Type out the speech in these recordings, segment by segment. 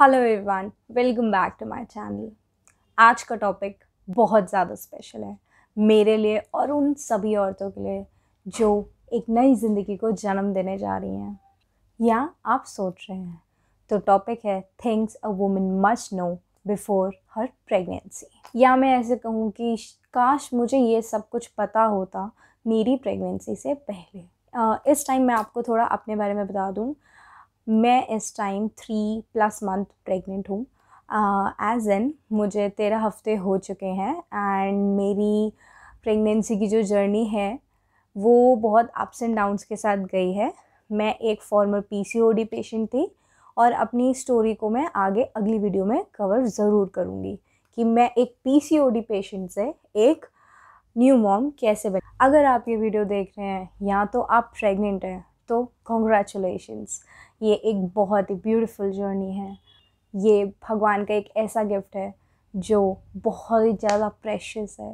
hello everyone welcome back to my channel आज का topic बहुत ज़्यादा स्पेशल है मेरे लिए और उन सभी औरतों के लिए जो एक नई ज़िंदगी को जन्म देने जा रही हैं या आप सोच रहे हैं तो टॉपिक है things a women must know before her pregnancy या मैं ऐसे कहूँ कि काश मुझे ये सब कुछ पता होता मेरी प्रेगनेंसी से पहले uh, इस टाइम मैं आपको थोड़ा अपने बारे में बता दूँ मैं इस time three plus month pregnant हूँ एज एन मुझे तेरह हफ्ते हो चुके हैं एंड मेरी प्रेगनेंसी की जो जर्नी है वो बहुत अप्स एंड डाउन्स के साथ गई है मैं एक फॉर्मर पीसीओडी पेशेंट थी और अपनी स्टोरी को मैं आगे अगली वीडियो में कवर ज़रूर करूँगी कि मैं एक पीसीओडी पेशेंट से एक न्यू मॉम कैसे बने अगर आप ये वीडियो देख रहे हैं या तो आप प्रेग्नेंट हैं तो कॉन्ग्रेचुलेशन्स ये एक बहुत ही ब्यूटीफुल जर्नी है ये भगवान का एक ऐसा गिफ्ट है जो बहुत ही ज़्यादा प्रेशियस है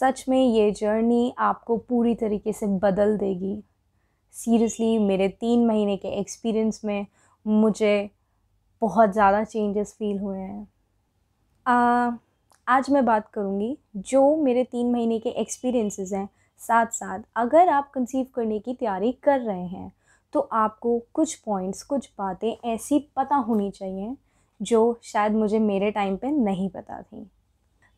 सच में ये जर्नी आपको पूरी तरीके से बदल देगी सीरियसली मेरे तीन महीने के एक्सपीरियंस में मुझे बहुत ज़्यादा चेंजेस फील हुए हैं आज मैं बात करूँगी जो मेरे तीन महीने के एक्सपीरियंसेस हैं साथ साथ अगर आप कंसीव करने की तैयारी कर रहे हैं तो आपको कुछ पॉइंट्स कुछ बातें ऐसी पता होनी चाहिए जो शायद मुझे मेरे टाइम पे नहीं पता थी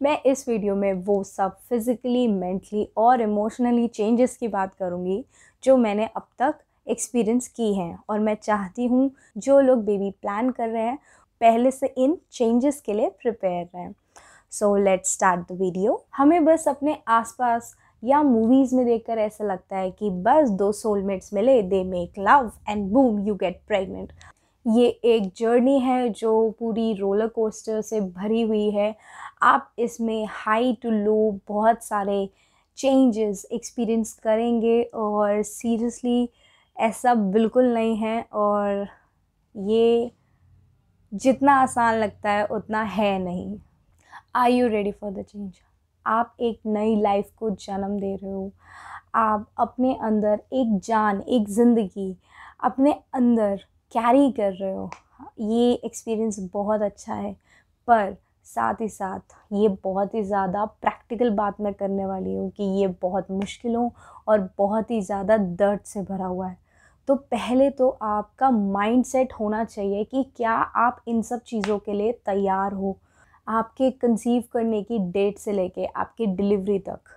मैं इस वीडियो में वो सब फिज़िकली मेंटली और इमोशनली चेंजेस की बात करूँगी जो मैंने अब तक एक्सपीरियंस की हैं और मैं चाहती हूँ जो लोग बेबी प्लान कर रहे हैं पहले से इन चेंजेस के लिए प्रिपेयर रहें so let's start the video हमें बस अपने आसपास या मूवीज़ में देखकर ऐसा लगता है कि बस दो सोलमेट्स मिले they make love and boom you get pregnant ये एक जर्नी है जो पूरी रोलर कोस्टर से भरी हुई है आप इसमें हाई टू लो बहुत सारे चेंजेस एक्सपीरियंस करेंगे और सीरियसली ऐसा बिल्कुल नहीं है और ये जितना आसान लगता है उतना है नहीं are you ready for the change आप एक नई लाइफ को जन्म दे रहे हो आप अपने अंदर एक जान एक ज़िंदगी अपने अंदर कैरी कर रहे हो ये एक्सपीरियंस बहुत अच्छा है पर साथ ही साथ ये बहुत ही ज़्यादा प्रैक्टिकल बात मैं करने वाली हूँ कि ये बहुत मुश्किलों और बहुत ही ज़्यादा दर्द से भरा हुआ है तो पहले तो आपका माइंड सेट होना चाहिए कि क्या आप इन सब चीज़ों के लिए तैयार हो आपके कंसीव करने की डेट से लेके आपकी डिलीवरी तक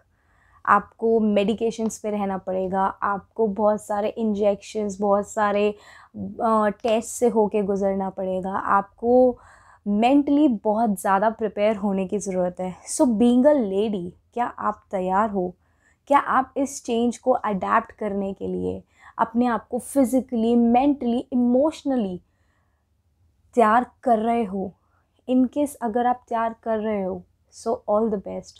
आपको मेडिकेशंस पे रहना पड़ेगा आपको बहुत सारे इंजेक्शंस बहुत सारे टेस्ट से होके गुजरना पड़ेगा आपको मेंटली बहुत ज़्यादा प्रिपेयर होने की ज़रूरत है सो बींग अ लेडी क्या आप तैयार हो क्या आप इस चेंज को अडेप्ट करने के लिए अपने आप को फिज़िकली मेंटली इमोशनली तैयार कर रहे हो इनकेस अगर आप तैयार कर रहे हो सो ऑल द बेस्ट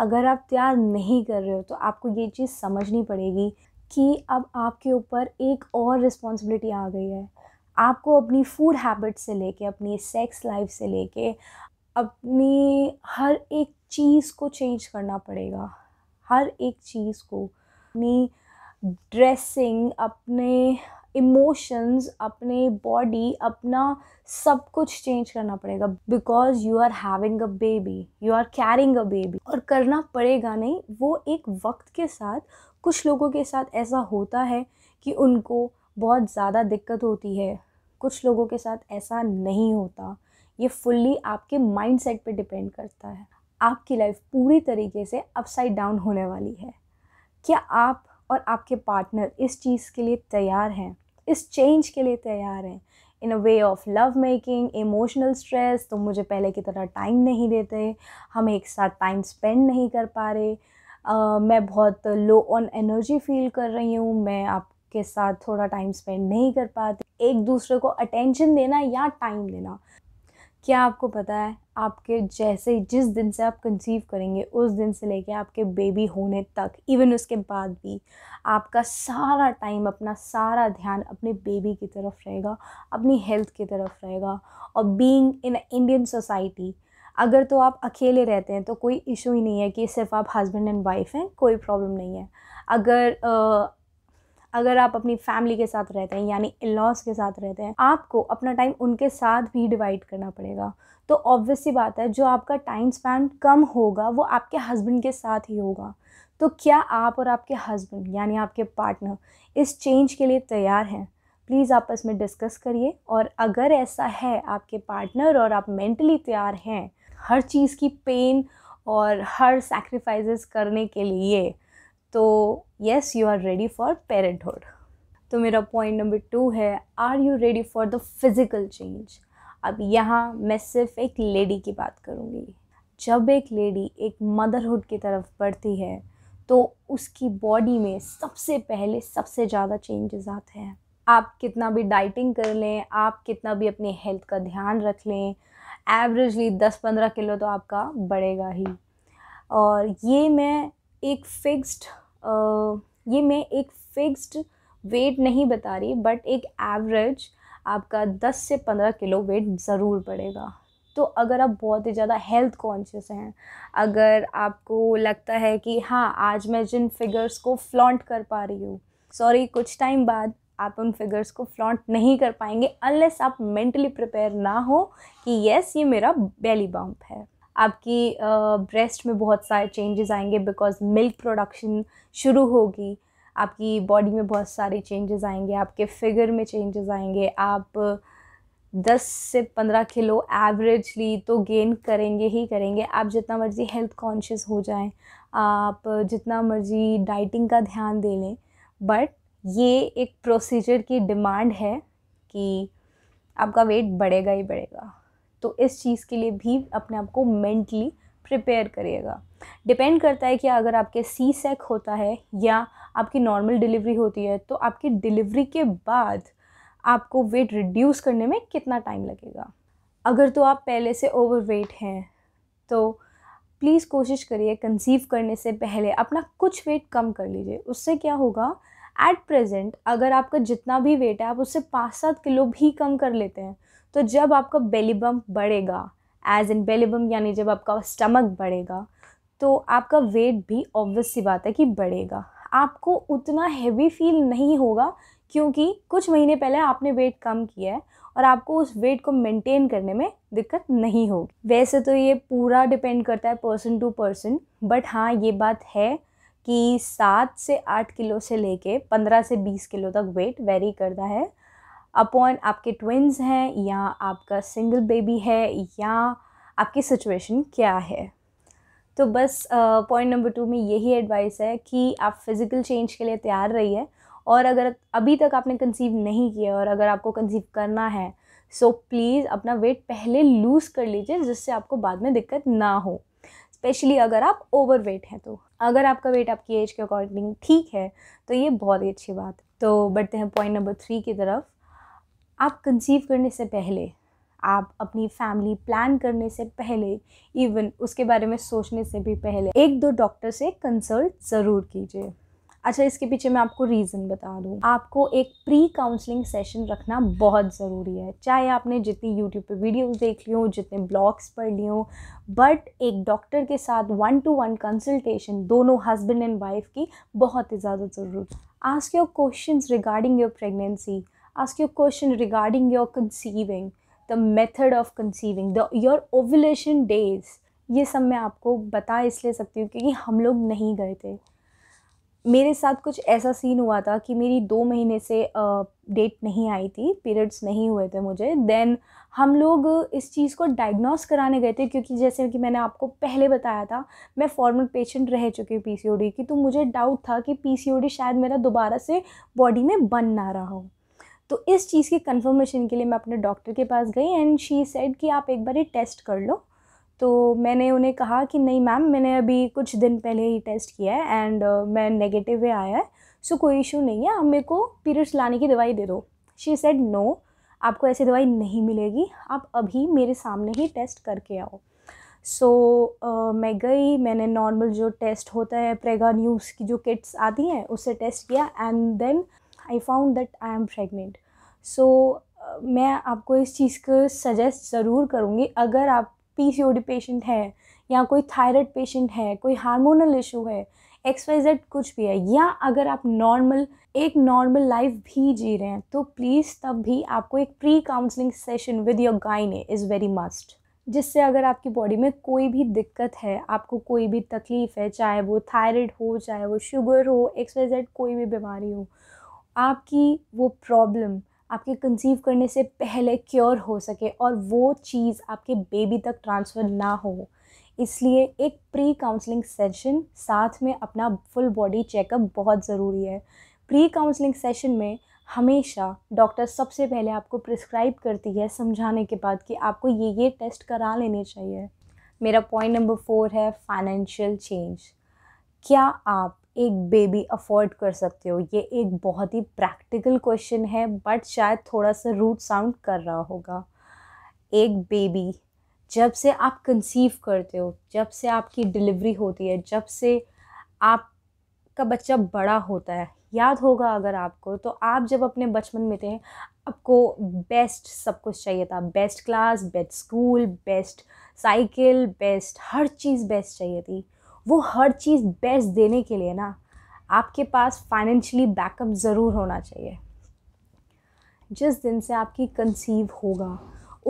अगर आप तैयार नहीं कर रहे हो तो आपको ये चीज़ समझनी पड़ेगी कि अब आपके ऊपर एक और रिस्पॉन्सिबिलिटी आ गई है आपको अपनी फूड हैबिट से लेके अपनी सेक्स लाइफ से लेके अपनी हर एक चीज़ को चेंज करना पड़ेगा हर एक चीज़ को अपनी ड्रेसिंग अपने इमोशंस अपने बॉडी अपना सब कुछ चेंज करना पड़ेगा because you are having a baby you are carrying a baby और करना पड़ेगा नहीं वो एक वक्त के साथ कुछ लोगों के साथ ऐसा होता है कि उनको बहुत ज़्यादा दिक्कत होती है कुछ लोगों के साथ ऐसा नहीं होता ये फुल्ली आपके माइंड सेट पर डिपेंड करता है आपकी लाइफ पूरी तरीके से अपसाइड डाउन होने वाली है क्या आप और आपके पार्टनर इस चीज़ के लिए तैयार हैं इस चेंज के लिए तैयार हैं in a way of love making emotional stress तुम मुझे पहले की तरह टाइम नहीं देते हम एक साथ टाइम स्पेंड नहीं कर पा रहे uh, मैं बहुत लो ऑन एनर्जी फील कर रही हूँ मैं आपके साथ थोड़ा टाइम स्पेंड नहीं कर पाती एक दूसरे को अटेंशन देना या टाइम देना क्या आपको पता है आपके जैसे जिस दिन से आप कंसीव करेंगे उस दिन से लेके आपके बेबी होने तक इवन उसके बाद भी आपका सारा टाइम अपना सारा ध्यान अपने बेबी की तरफ रहेगा अपनी हेल्थ की तरफ रहेगा और बीइंग इन इंडियन सोसाइटी अगर तो आप अकेले रहते हैं तो कोई इशू ही नहीं है कि सिर्फ आप हस्बैंड एंड वाइफ हैं कोई प्रॉब्लम नहीं है अगर uh, अगर आप अपनी फैमिली के साथ रहते हैं यानी लॉस के साथ रहते हैं आपको अपना टाइम उनके साथ भी डिवाइड करना पड़ेगा तो ऑब्वियस सी बात है जो आपका टाइम स्पैन कम होगा वो आपके हस्बैंड के साथ ही होगा तो क्या आप और आपके हस्बैंड यानी आपके पार्टनर इस चेंज के लिए तैयार हैं प्लीज़ आपस में डिस्कस करिए और अगर ऐसा है आपके पार्टनर और आप मेंटली तैयार हैं हर चीज़ की पेन और हर सैक्रिफाइसेस करने के लिए तो yes you are ready for parenthood तो मेरा पॉइंट नंबर टू है are you ready for the physical change अब यहाँ मैं सिर्फ एक लेडी की बात करूँगी जब एक लेडी एक मदरहुड की तरफ बढ़ती है तो उसकी बॉडी में सबसे पहले सबसे ज़्यादा चेंजेस आते हैं आप कितना भी डाइटिंग कर लें आप कितना भी अपने हेल्थ का ध्यान रख लें एवरेजली दस पंद्रह किलो तो आपका बढ़ेगा ही और ये मैं एक फिक्स्ड ये मैं एक फिक्स्ड वेट नहीं बता रही बट एक एवरेज आपका 10 से 15 किलो वेट ज़रूर बढ़ेगा तो अगर आप बहुत ही ज़्यादा हेल्थ कॉन्शियस हैं अगर आपको लगता है कि हाँ आज मैं जिन फिगर्स को फ्लॉन्ट कर पा रही हूँ सॉरी कुछ टाइम बाद आप उन फिगर्स को फ्लॉन्ट नहीं कर पाएंगे अनलेस आप मेंटली प्रिपेयर ना हो कि येस ये मेरा बेली बम्प है आपकी ब्रेस्ट में बहुत सारे चेंजेस आएंगे बिकॉज मिल्क प्रोडक्शन शुरू होगी आपकी बॉडी में बहुत सारे चेंजेस आएंगे आपके फिगर में चेंजेस आएंगे आप दस से पंद्रह किलो एवरेजली तो गेन करेंगे ही करेंगे आप जितना मर्ज़ी हेल्थ कॉन्शियस हो जाएं आप जितना मर्ज़ी डाइटिंग का ध्यान दे लें बट ये एक प्रोसीजर की डिमांड है कि आपका वेट बढ़ेगा ही बढ़ेगा तो इस चीज़ के लिए भी अपने आप को मेंटली प्रिपेयर करिएगा डिपेंड करता है कि अगर आपके सी सेक होता है या आपकी नॉर्मल डिलीवरी होती है तो आपकी डिलीवरी के बाद आपको वेट रिड्यूस करने में कितना टाइम लगेगा अगर तो आप पहले से ओवरवेट हैं तो प्लीज़ कोशिश करिए कंसीव करने से पहले अपना कुछ वेट कम कर लीजिए उससे क्या होगा एट प्रेजेंट अगर आपका जितना भी वेट है आप उससे पाँच सात किलो भी कम कर लेते हैं तो जब आपका बेली बम्प बढ़ेगा एज इन बेली बम्प यानी जब आपका स्टमक बढ़ेगा तो आपका वेट भी ऑब्वियस सी बात है कि बढ़ेगा आपको उतना हैवी फील नहीं होगा क्योंकि कुछ महीने पहले आपने वेट कम किया है और आपको उस वेट को मेंटेन करने में दिक्कत नहीं होगी वैसे तो ये पूरा डिपेंड करता है पर्सन टू पर्सन बट हाँ ये बात है कि सात से आठ किलो से लेके पंद्रह से बीस किलो तक वेट वेरी करता है अपॉन आपके ट्विन्स हैं या आपका सिंगल बेबी है या आपकी सिचुएशन क्या है तो बस पॉइंट नंबर टू में यही एडवाइस है कि आप फिज़िकल चेंज के लिए तैयार रहिए और अगर अभी तक आपने कंसीव नहीं किया और अगर आपको कंसीव करना है सो so प्लीज़ अपना वेट पहले लूज़ कर लीजिए जिससे आपको बाद में दिक्कत ना हो स्पेशली अगर आप ओवर वेट हैं तो अगर आपका वेट आपकी एज के अकॉर्डिंग ठीक है तो ये बहुत ही अच्छी बात तो बढ़ते हैं पॉइंट नंबर थ्री की तरफ आप कंसीव करने से पहले आप अपनी फैमिली प्लान करने से पहले इवन उसके बारे में सोचने से भी पहले एक दो डॉक्टर से कंसल्ट ज़रूर कीजिए अच्छा इसके पीछे मैं आपको रीज़न बता दूँ आपको एक प्री काउंसलिंग सेशन रखना बहुत ज़रूरी है चाहे आपने जितनी यूट्यूब पे वीडियोस देख ली हों जितने ब्लॉग्स पढ़ लिए हों बट एक डॉक्टर के साथ वन टू वन कंसल्टेशन दोनों हस्बैंड एंड वाइफ की बहुत ही ज़्यादा ज़रूरत ask your question regarding your pregnancy ask you a question regarding your conceiving the method of conceiving the your ovulation days ये सब मैं आपको बता इसलिए सकती हूँ क्योंकि हम लोग नहीं गए थे मेरे साथ कुछ ऐसा सीन हुआ था कि मेरी दो महीने से डेट नहीं आई थी पीरियड्स नहीं हुए थे मुझे देन हम लोग इस चीज़ को डायग्नोस कराने गए थे क्योंकि जैसे कि मैंने आपको पहले बताया था मैं फॉर्मल पेशेंट रह चुकी हूँ पी की तो मुझे डाउट था कि पी शायद मेरा दोबारा से बॉडी में बन ना रहा हो तो इस चीज़ के कंफर्मेशन के लिए मैं अपने डॉक्टर के पास गई एंड शी सेड कि आप एक बार ये टेस्ट कर लो तो मैंने उन्हें कहा कि नहीं मैम मैंने अभी कुछ दिन पहले ही टेस्ट किया है एंड uh, मैं नेगेटिव है आया है सो so, कोई इशू नहीं है आप मेरे को पीरियड्स लाने की दवाई दे दो शी सेड नो आपको ऐसी दवाई नहीं मिलेगी आप अभी मेरे सामने ही टेस्ट करके आओ सो so, uh, मैं गई मैंने नॉर्मल जो टेस्ट होता है प्रेगा न्यूज़ की जो किट्स आती हैं उससे टेस्ट किया and then I found that I am pregnant so मैं आपको इस चीज़ को सजेस्ट ज़रूर करूँगी अगर आप P C O D patient हैं या कोई थायराइड पेशेंट है कोई हार्मोनल इशू है एक्स वाई जेड कुछ भी है या अगर आप नॉर्मल एक नॉर्मल लाइफ भी जी रहे हैं तो प्लीज़ तब भी आपको एक pre counselling session with your gynae is very must जिससे अगर आपकी बॉडी में कोई भी दिक्कत है आपको कोई भी तकलीफ़ है चाहे वो थायराइड हो चाहे वो शुगर हो एक्स वाई जेड कोई भी बीमारी हो आपकी वो प्रॉब्लम आपके कंसीव करने से पहले क्योर हो सके और वो चीज़ आपके बेबी तक ट्रांसफ़र ना हो इसलिए एक प्री काउंसलिंग सेशन साथ में अपना फुल बॉडी चेकअप बहुत ज़रूरी है प्री काउंसलिंग सेशन में हमेशा डॉक्टर सबसे पहले आपको प्रिस्क्राइब करती है समझाने के बाद कि आपको ये ये टेस्ट करा लेने चाहिए मेरा पॉइंट नंबर फोर है फाइनेंशियल चेंज क्या आप एक बेबी अफोर्ड कर सकते हो ये एक बहुत ही प्रैक्टिकल क्वेश्चन है बट शायद थोड़ा सा रूट साउंड कर रहा होगा एक बेबी जब से आप कंसीव करते हो जब से आपकी डिलीवरी होती है जब से आपका बच्चा बड़ा होता है याद होगा अगर आपको तो आप जब अपने बचपन में थे आपको बेस्ट सब कुछ चाहिए था best class best school best cycle best हर चीज़ बेस्ट चाहिए थी वो हर चीज़ बेस्ट देने के लिए ना आपके पास फाइनेंशली बैकअप ज़रूर होना चाहिए जिस दिन से आपकी कंसीव होगा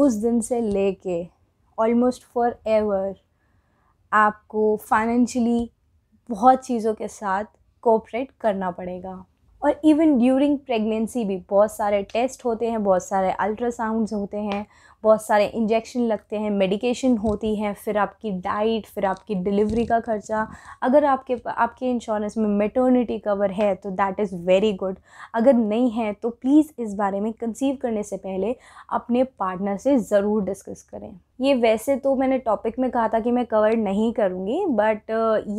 उस दिन से लेके ऑलमोस्ट फॉर एवर आपको फाइनेंशली बहुत चीज़ों के साथ कोऑपरेट करना पड़ेगा और इवन ड्यूरिंग प्रेगनेंसी भी बहुत सारे टेस्ट होते हैं बहुत सारे अल्ट्रासाउंड्स होते हैं बहुत सारे इंजेक्शन लगते हैं मेडिकेशन होती है फिर आपकी डाइट फिर आपकी डिलीवरी का खर्चा अगर आपके आपके इंश्योरेंस में मेटर्निटी कवर है तो दैट इज़ वेरी गुड अगर नहीं है तो प्लीज़ इस बारे में कंसीव करने से पहले अपने पार्टनर से ज़रूर डिस्कस करें ये वैसे तो मैंने टॉपिक में कहा था कि मैं कवर नहीं करूँगी बट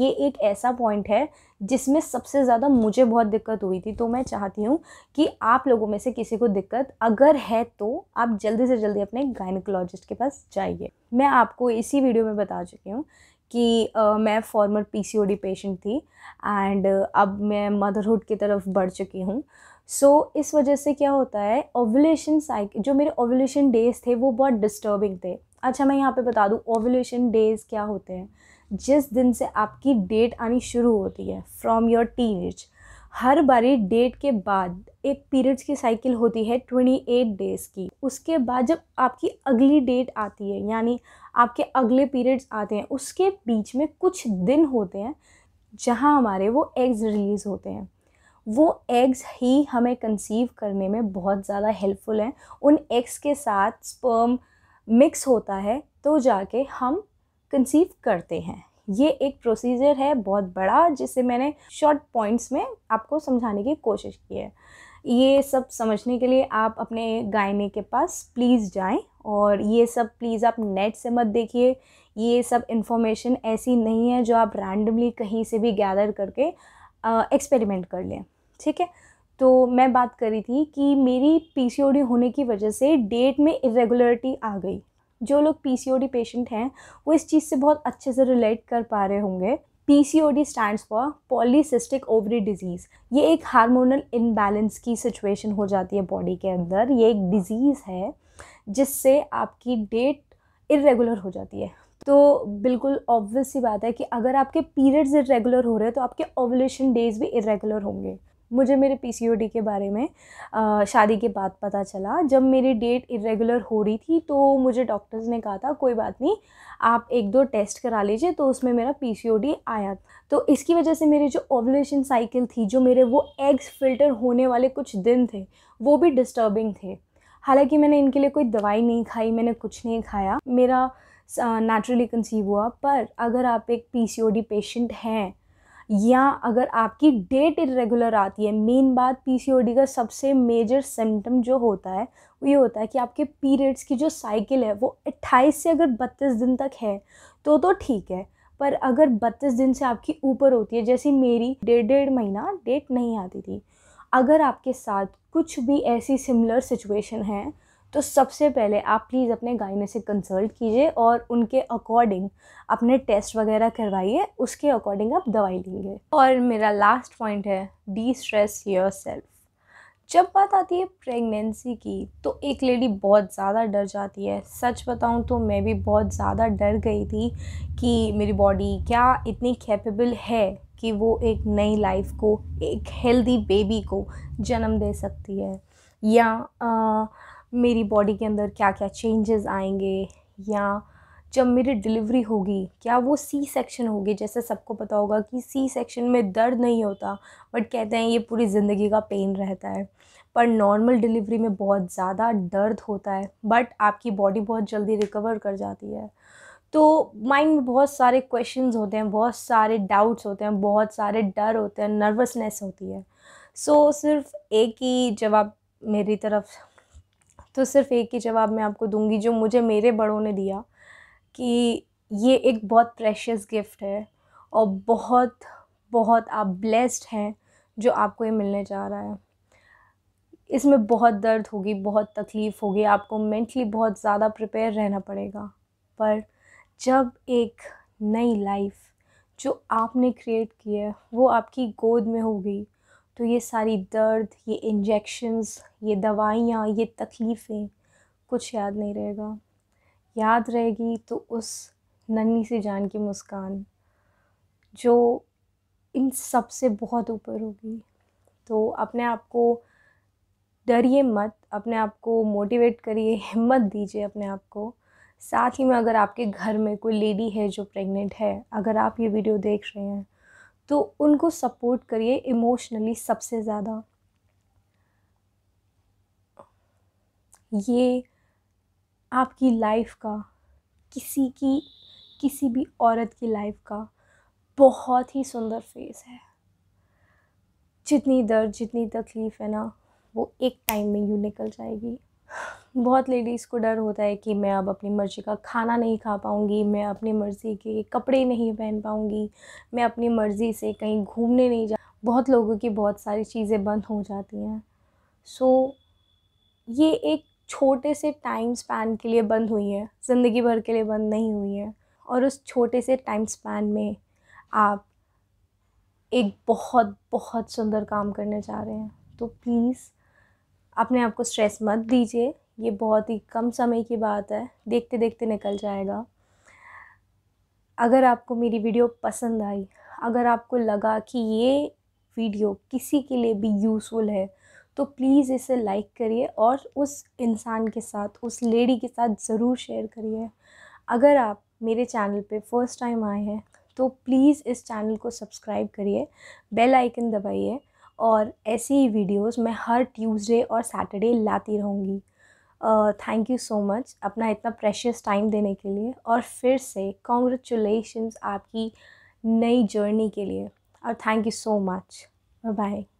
ये एक ऐसा पॉइंट है जिसमें सबसे ज़्यादा मुझे बहुत दिक्कत हुई थी तो मैं चाहती हूँ कि आप लोगों में से किसी को दिक्कत अगर है तो आप जल्दी से जल्दी अपने गायनिकोलॉजिस्ट के पास जाइए मैं आपको इसी वीडियो में बता चुकी हूँ कि uh, मैं फॉर्मर पीसीओडी पेशेंट थी एंड uh, अब मैं मदरहुड की तरफ बढ़ चुकी हूँ सो so, इस वजह से क्या होता है ओवुलेशन साइकिल जो मेरे ओवुलेशन डेज थे वो बहुत डिस्टर्बिंग थे अच्छा मैं यहाँ पे बता दूँ ओवुलेशन डेज क्या होते हैं जिस दिन से आपकी डेट आनी शुरू होती है फ्रॉम योर टीन एज हर बारी डेट के बाद एक पीरियड्स की साइकिल होती है ट्वेंटी एट डेज़ की उसके बाद जब आपकी अगली डेट आती है यानी आपके अगले पीरियड्स आते हैं उसके बीच में कुछ दिन होते हैं जहाँ हमारे वो एग्ज़ रिलीज़ होते हैं वो एग्स ही हमें कंसीव करने में बहुत ज़्यादा हेल्पफुल हैं उन एग्स के साथ स्पर्म मिक्स होता है तो जाके हम कंसीव करते हैं ये एक प्रोसीजर है बहुत बड़ा जिसे मैंने शॉर्ट पॉइंट्स में आपको समझाने की कोशिश की है ये सब समझने के लिए आप अपने गायने के पास प्लीज़ जाएं और ये सब प्लीज़ आप नेट से मत देखिए ये सब इन्फॉर्मेशन ऐसी नहीं है जो आप रैंडमली कहीं से भी गैदर करके एक्सपेरिमेंट कर लें ठीक है तो मैं बात कर रही थी कि मेरी पीसीओडी होने की वजह से डेट में इरेगुलरिटी आ गई जो लोग पीसीओडी पेशेंट हैं वो इस चीज़ से बहुत अच्छे से रिलेट कर पा रहे होंगे P C O D stand for polycystic ovary disease ये एक हार्मोनल इनबैलेंस की सिचुएशन हो जाती है बॉडी के अंदर ये एक डिज़ीज़ है जिससे आपकी डेट इरेगुलर हो जाती है तो बिल्कुल ऑब्वियस सी बात है कि अगर आपके पीरियड्स इरेगुलर हो रहे हैं तो आपके ओवलेशन डेज भी इरेगुलर होंगे मुझे मेरे पीसीओडी के बारे में शादी के बाद पता चला जब मेरी डेट इरेगुलर हो रही थी तो मुझे डॉक्टर्स ने कहा था कोई बात नहीं आप एक दो टेस्ट करा लीजिए तो उसमें मेरा पीसीओडी आया तो इसकी वजह से मेरी जो ओवलेशन साइकिल थी जो मेरे वो एग्स फिल्टर होने वाले कुछ दिन थे वो भी डिस्टर्बिंग थे हालांकि मैंने इनके लिए कोई दवाई नहीं खाई मैंने कुछ नहीं खाया मेरा नेचुरली कंसीव हुआ पर अगर आप एक पीसीओडी पेशेंट हैं या अगर आपकी डेट इरेगुलर आती है मेन बात पीसीओडी का सबसे मेजर सिम्टम जो होता है वो ये होता है कि आपके पीरियड्स की जो साइकिल है वो 28 से अगर 32 दिन तक है तो तो ठीक है पर अगर 32 दिन से आपकी ऊपर होती है जैसे मेरी डेढ़ डेढ़ महीना डेट नहीं आती थी अगर आपके साथ कुछ भी ऐसी सिमिलर सिचुएशन है तो सबसे पहले आप प्लीज़ अपने गायने से कंसल्ट कीजिए और उनके अकॉर्डिंग अपने टेस्ट वगैरह करवाइए उसके अकॉर्डिंग आप दवाई लेंगे और मेरा लास्ट पॉइंट है डी स्ट्रेस योर सेल्फ जब बात आती है प्रेगनेंसी की तो एक लेडी बहुत ज़्यादा डर जाती है सच बताऊँ तो मैं भी बहुत ज़्यादा डर गई थी कि मेरी बॉडी क्या इतनी कैपेबल है कि वो एक नई लाइफ को एक हेल्दी बेबी को जन्म दे सकती है या आ, मेरी बॉडी के अंदर क्या क्या चेंजेस आएंगे या जब मेरी डिलीवरी होगी क्या वो सी सेक्शन होगी जैसे सबको पता होगा कि सी सेक्शन में दर्द नहीं होता बट कहते हैं ये पूरी ज़िंदगी का पेन रहता है पर नॉर्मल डिलीवरी में बहुत ज़्यादा दर्द होता है बट आपकी बॉडी बहुत जल्दी रिकवर कर जाती है तो माइंड में बहुत सारे क्वेश्चंस होते हैं बहुत सारे डाउट्स होते हैं बहुत सारे डर होते हैं नर्वसनेस होती है सो so, सिर्फ एक ही जवाब मेरी तरफ तो सिर्फ एक ही जवाब मैं आपको दूंगी जो मुझे मेरे बड़ों ने दिया कि ये एक बहुत प्रेशियस गिफ्ट है और बहुत बहुत आप ब्लेस्ड हैं जो आपको ये मिलने जा रहा है इसमें बहुत दर्द होगी बहुत तकलीफ़ होगी आपको मेंटली बहुत ज़्यादा प्रिपेयर रहना पड़ेगा पर जब एक नई लाइफ जो आपने क्रिएट की है वो आपकी गोद में होगी तो ये सारी दर्द ये इंजेक्शन्स ये दवाइयाँ ये तकलीफ़ें कुछ याद नहीं रहेगा याद रहेगी तो उस नन्ही सी जान की मुस्कान जो इन सब से बहुत ऊपर होगी तो अपने आप को डरिए मत अपने आप को मोटिवेट करिए हिम्मत दीजिए अपने आप को साथ ही में अगर आपके घर में कोई लेडी है जो प्रेग्नेंट है अगर आप ये वीडियो देख रहे हैं तो उनको सपोर्ट करिए इमोशनली सबसे ज़्यादा ये आपकी लाइफ का किसी की किसी भी औरत की लाइफ का बहुत ही सुंदर फेस है जितनी दर्द जितनी तकलीफ़ है ना वो एक टाइम में यूँ निकल जाएगी बहुत लेडीज़ को डर होता है कि मैं अब अपनी मर्ज़ी का खाना नहीं खा पाऊँगी मैं अपनी मर्ज़ी के कपड़े नहीं पहन पाऊँगी मैं अपनी मर्ज़ी से कहीं घूमने नहीं जा बहुत लोगों की बहुत सारी चीज़ें बंद हो जाती हैं सो so, ये एक छोटे से टाइम स्पैन के लिए बंद हुई है ज़िंदगी भर के लिए बंद नहीं हुई है और उस छोटे से टाइम स्पैन में आप एक बहुत बहुत सुंदर काम करने जा रहे हैं तो प्लीज़ अपने आप को स्ट्रेस मत दीजिए ये बहुत ही कम समय की बात है देखते देखते निकल जाएगा अगर आपको मेरी वीडियो पसंद आई अगर आपको लगा कि ये वीडियो किसी के लिए भी यूज़फुल है तो प्लीज़ इसे लाइक करिए और उस इंसान के साथ उस लेडी के साथ ज़रूर शेयर करिए अगर आप मेरे चैनल पे फर्स्ट टाइम आए हैं तो प्लीज़ इस चैनल को सब्सक्राइब करिए बेल आइकन दबाइए और ऐसी ही वीडियोस मैं हर ट्यूसडे और सैटरडे लाती रहूँगी थैंक यू सो मच अपना इतना प्रेशियस टाइम देने के लिए और फिर से कॉन्ग्रेचुलेशन्स आपकी नई जर्नी के लिए और thank you so much bye